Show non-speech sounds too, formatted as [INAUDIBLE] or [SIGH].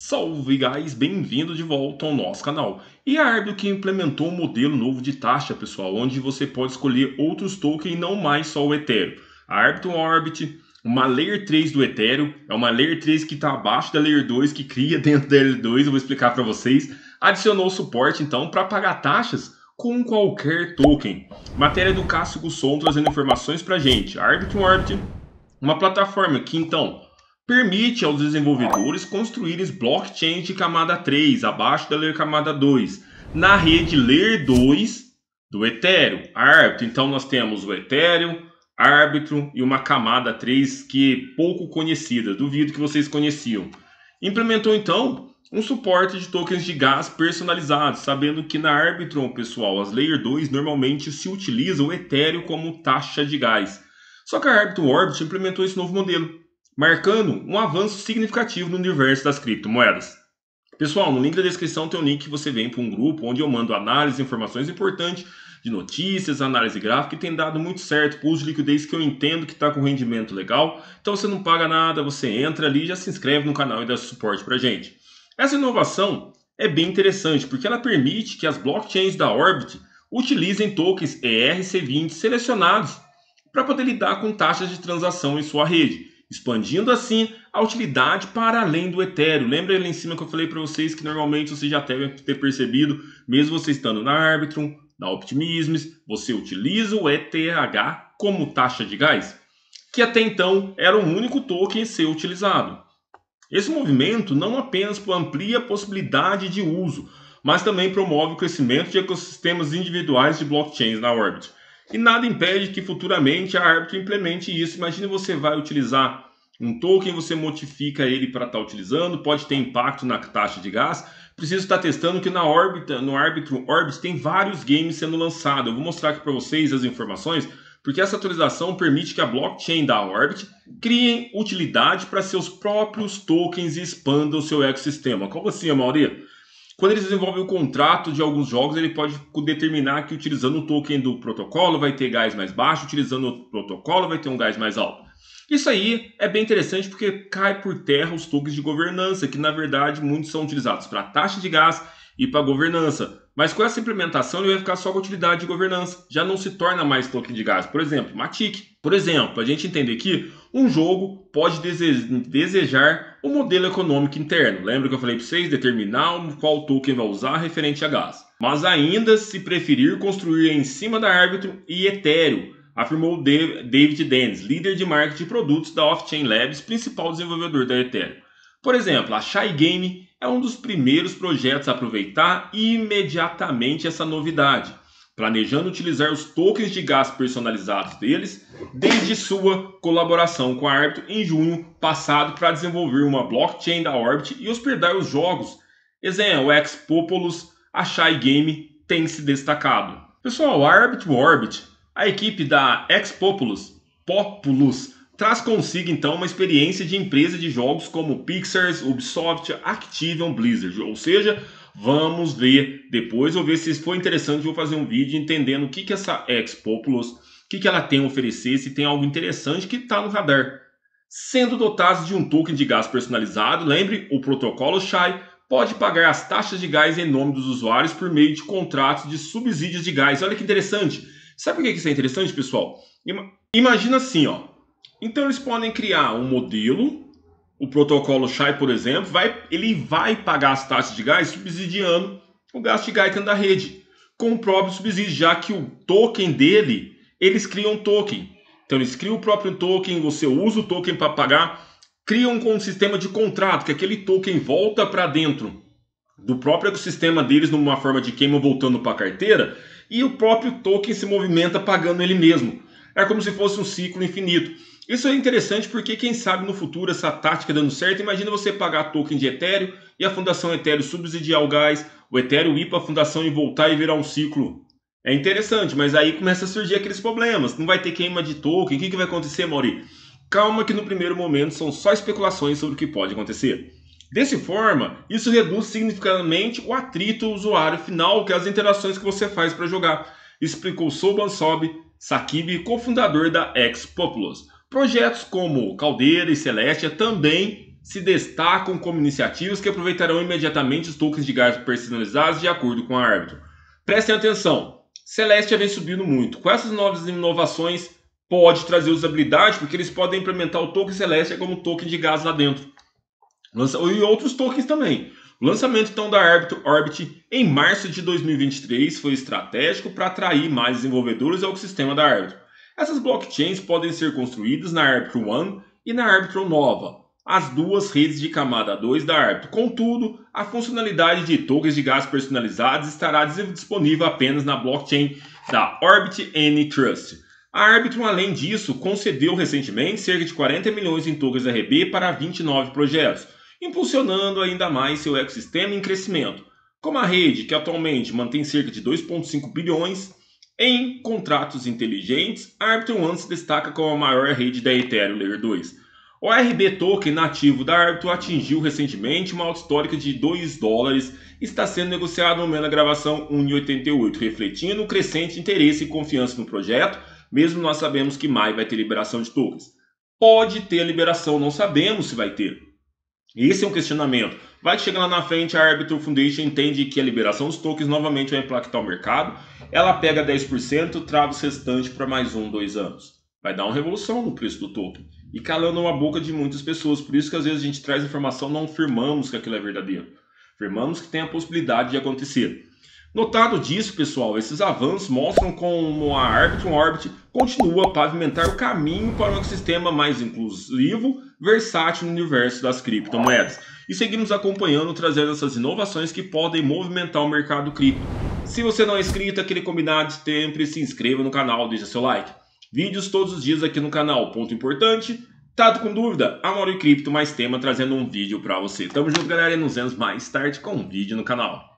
Salve, guys! Bem-vindo de volta ao nosso canal. E a Arbio que implementou um modelo novo de taxa, pessoal, onde você pode escolher outros tokens não mais só o Ethereum. A Arbitrum Orbit, uma Layer 3 do Ethereum, é uma Layer 3 que está abaixo da Layer 2, que cria [LAUGHS] dentro da Layer 2, eu vou explicar para vocês. Adicionou suporte, então, para pagar taxas com qualquer token. Matéria do Cássio Gusson trazendo informações para a gente. A Arbitrum Orbit, uma plataforma que, então, permite aos desenvolvedores construírem blockchain de camada 3, abaixo da Layer camada 2, na rede Layer 2 do Ethereum, Arbitrum. Então nós temos o Ethereum, Arbitrum e uma camada 3 que é pouco conhecida, duvido que vocês conheciam. Implementou então um suporte de tokens de gás personalizados, sabendo que na Arbitrum, pessoal, as Layer 2 normalmente se utiliza o Ethereum como taxa de gás. Só que a Arbitrum Orbit implementou esse novo modelo marcando um avanço significativo no universo das criptomoedas. Pessoal, no link da descrição tem um link que você vem para um grupo onde eu mando análise, informações importantes de notícias, análise gráfica que tem dado muito certo pulso de liquidez que eu entendo que está com rendimento legal. Então você não paga nada, você entra ali, já se inscreve no canal e dá suporte para gente. Essa inovação é bem interessante porque ela permite que as blockchains da Orbit utilizem tokens ERC20 selecionados para poder lidar com taxas de transação em sua rede expandindo assim a utilidade para além do Ethereum. Lembra ali em cima que eu falei para vocês que normalmente você já deve ter percebido, mesmo você estando na Arbitrum, na Optimismes, você utiliza o ETH como taxa de gás, que até então era o único token a ser utilizado. Esse movimento não apenas amplia a possibilidade de uso, mas também promove o crescimento de ecossistemas individuais de blockchains na Orbit. E nada impede que futuramente a árbitro implemente isso. Imagina você vai utilizar um token, você modifica ele para estar tá utilizando, pode ter impacto na taxa de gás. Preciso estar tá testando que na órbita, no árbitro Orbis tem vários games sendo lançados. Eu vou mostrar aqui para vocês as informações, porque essa atualização permite que a blockchain da Orbit criem utilidade para seus próprios tokens e expandam o seu ecossistema. Como assim, Mauri? quando eles desenvolvem o contrato de alguns jogos, ele pode determinar que utilizando o token do protocolo vai ter gás mais baixo, utilizando o protocolo vai ter um gás mais alto. Isso aí é bem interessante porque cai por terra os tokens de governança, que na verdade muitos são utilizados para taxa de gás e para governança. Mas com essa implementação ele vai ficar só com utilidade de governança, já não se torna mais token de gás. Por exemplo, Matic. Por exemplo, a gente entender que um jogo pode desejar o um modelo econômico interno. Lembra que eu falei para vocês determinar qual token vai usar referente a gás. Mas ainda se preferir construir em cima da árbitro e Ethereum, afirmou David Dennis, líder de marketing de produtos da Off-Chain Labs, principal desenvolvedor da Ethereum. Por exemplo, a Shy Game é um dos primeiros projetos a aproveitar imediatamente essa novidade, planejando utilizar os tokens de gás personalizados deles desde sua colaboração com a Arbit em junho passado para desenvolver uma blockchain da Orbit e hospedar os jogos. Exemplo, o Populus, a Shy Game tem se destacado. Pessoal, a Arbit Orbit, a equipe da Expopolus, Populus, traz consigo então uma experiência de empresa de jogos como Pixar, Ubisoft, Activision, Blizzard, ou seja, vamos ver depois, ou ver se foi interessante, vou fazer um vídeo entendendo o que, que essa Expopulus, o que, que ela tem a oferecer, se tem algo interessante que está no radar. Sendo dotados de um token de gás personalizado, lembre o protocolo SHAI pode pagar as taxas de gás em nome dos usuários por meio de contratos de subsídios de gás. Olha que interessante. Sabe por que isso é interessante, pessoal? Imagina assim, ó. Então eles podem criar um modelo, o protocolo SHAI, por exemplo, vai, ele vai pagar as taxas de gás subsidiando o gasto de gás da rede, com o próprio subsídio, já que o token dele, eles criam um token. Então eles criam o próprio token, você usa o token para pagar, criam com um sistema de contrato, que aquele token volta para dentro do próprio ecossistema deles, numa forma de queima voltando para a carteira, e o próprio token se movimenta pagando ele mesmo. É como se fosse um ciclo infinito. Isso é interessante porque, quem sabe no futuro, essa tática dando certo, imagina você pagar token de Ethereum e a Fundação Ethereum subsidiar o gás, o Ethereum ir para a Fundação e voltar e virar um ciclo. É interessante, mas aí começa a surgir aqueles problemas. Não vai ter queima de token. O que, que vai acontecer, Mauri? Calma que no primeiro momento são só especulações sobre o que pode acontecer. Desse forma, isso reduz significativamente o atrito usuário final, que é as interações que você faz para jogar explicou Sob Sakib, cofundador da Ex-Populous. Projetos como Caldeira e Celestia também se destacam como iniciativas que aproveitarão imediatamente os tokens de gás personalizados de acordo com a árbitro. Prestem atenção, Celestia vem subindo muito. Com essas novas inovações, pode trazer usabilidade, porque eles podem implementar o token Celestia como token de gás lá dentro. E outros tokens também. O lançamento então da Orbit em março de 2023 foi estratégico para atrair mais desenvolvedores ao sistema da Arbitron. Essas blockchains podem ser construídas na Arbitron One e na Arbitron Nova, as duas redes de camada 2 da Arbitron. Contudo, a funcionalidade de tokens de gás personalizados estará disponível apenas na blockchain da Orbit N Trust. A Arbitrum, além disso, concedeu recentemente cerca de 40 milhões em tokens RB para 29 projetos impulsionando ainda mais seu ecossistema em crescimento, como a rede, que atualmente mantém cerca de 2,5 bilhões em contratos inteligentes, a Arbitrum One se destaca como a maior rede da Ethereum Layer 2. O ARB token nativo da Arbitrum atingiu recentemente uma alta histórica de 2 dólares e está sendo negociado no momento da gravação 1,88, refletindo o crescente interesse e confiança no projeto, mesmo nós sabemos que Mai vai ter liberação de tokens. Pode ter liberação, não sabemos se vai ter. Esse é um questionamento. Vai chegar lá na frente, a Arbitrum Foundation entende que a liberação dos tokens novamente vai impactar o mercado. Ela pega 10%, trava os restantes para mais um, dois anos. Vai dar uma revolução no preço do token. E calando a boca de muitas pessoas. Por isso que às vezes a gente traz informação, não firmamos que aquilo é verdadeiro. Firmamos que tem a possibilidade de acontecer. Notado disso, pessoal, esses avanços mostram como a Arbitrum Orbit continua a pavimentar o caminho para um sistema mais inclusivo versátil no universo das criptomoedas. E seguimos acompanhando, trazendo essas inovações que podem movimentar o mercado cripto. Se você não é inscrito, é aquele combinado sempre se inscreva no canal, deixa seu like. Vídeos todos os dias aqui no canal, ponto importante. Tá com dúvida, Amor e Cripto mais tema trazendo um vídeo para você. Tamo junto, galera, e nos vemos mais tarde com um vídeo no canal.